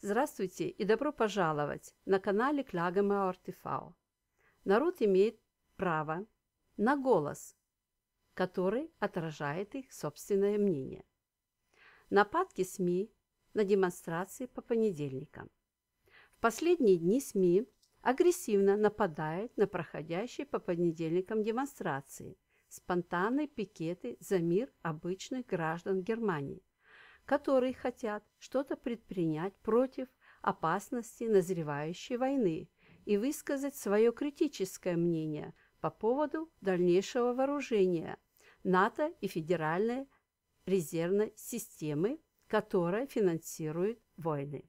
Здравствуйте и добро пожаловать на канале Клягема Ортифао. Народ имеет право на голос, который отражает их собственное мнение. Нападки СМИ на демонстрации по понедельникам. В последние дни СМИ агрессивно нападают на проходящие по понедельникам демонстрации, спонтанные пикеты за мир обычных граждан Германии – которые хотят что-то предпринять против опасности назревающей войны и высказать свое критическое мнение по поводу дальнейшего вооружения НАТО и Федеральной резервной системы, которая финансирует войны.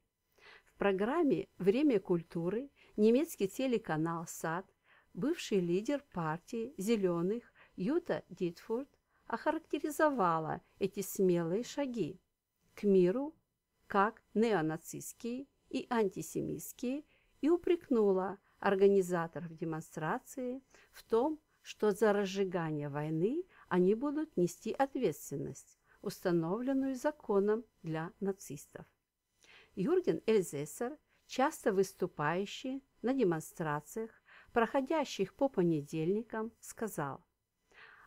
В программе «Время культуры» немецкий телеканал «САД» бывший лидер партии «Зеленых» Юта Дитфурд охарактеризовала эти смелые шаги к миру как неонацистские и антисемитские и упрекнула организаторов демонстрации в том, что за разжигание войны они будут нести ответственность, установленную законом для нацистов. Юрген Эльзессер, часто выступающий на демонстрациях, проходящих по понедельникам, сказал,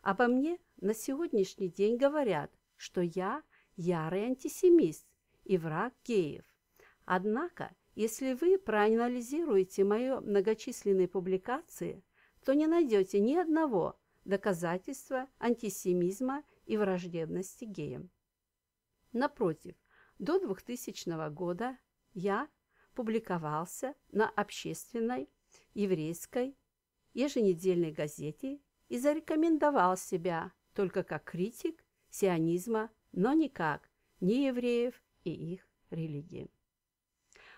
«Обо мне на сегодняшний день говорят, что я ярый антисемист и враг геев. Однако, если вы проанализируете мои многочисленные публикации, то не найдете ни одного доказательства антисемизма и враждебности геям. Напротив, до 2000 года я публиковался на общественной еврейской еженедельной газете и зарекомендовал себя только как критик сионизма но никак не евреев и их религии.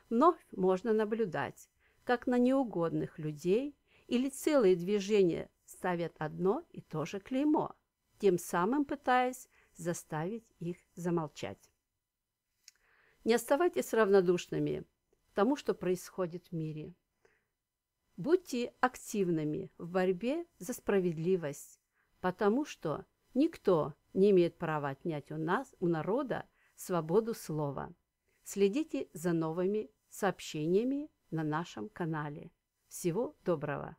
Вновь можно наблюдать, как на неугодных людей или целые движения ставят одно и то же клеймо, тем самым пытаясь заставить их замолчать. Не оставайтесь равнодушными к тому, что происходит в мире. Будьте активными в борьбе за справедливость, потому что никто не имеет права отнять у нас, у народа, свободу слова. Следите за новыми сообщениями на нашем канале. Всего доброго!